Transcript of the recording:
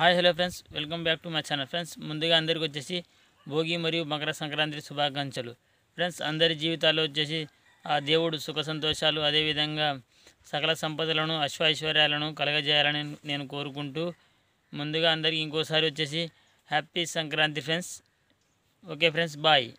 hi hello friends welcome back to my channel friends ముందుగా అందరికి వచ్చేసి భోగి మరియు మకర సంక్రాంతి శుభాకాంక్షలు ఫ్రెండ్స్ అందరి జీవితాల్లో వచ్చేసి ఆ దేవుడు సుఖ సంతోషాలు అదేవిధంగా సకల సంపదలను అశ్వైశ్వర్యాలను కలగజేయాలని నేను కోరుకుంటూ ముందుగా అందరికి ఇంకోసారి వచ్చేసి happy Sankranti friends okay friends bye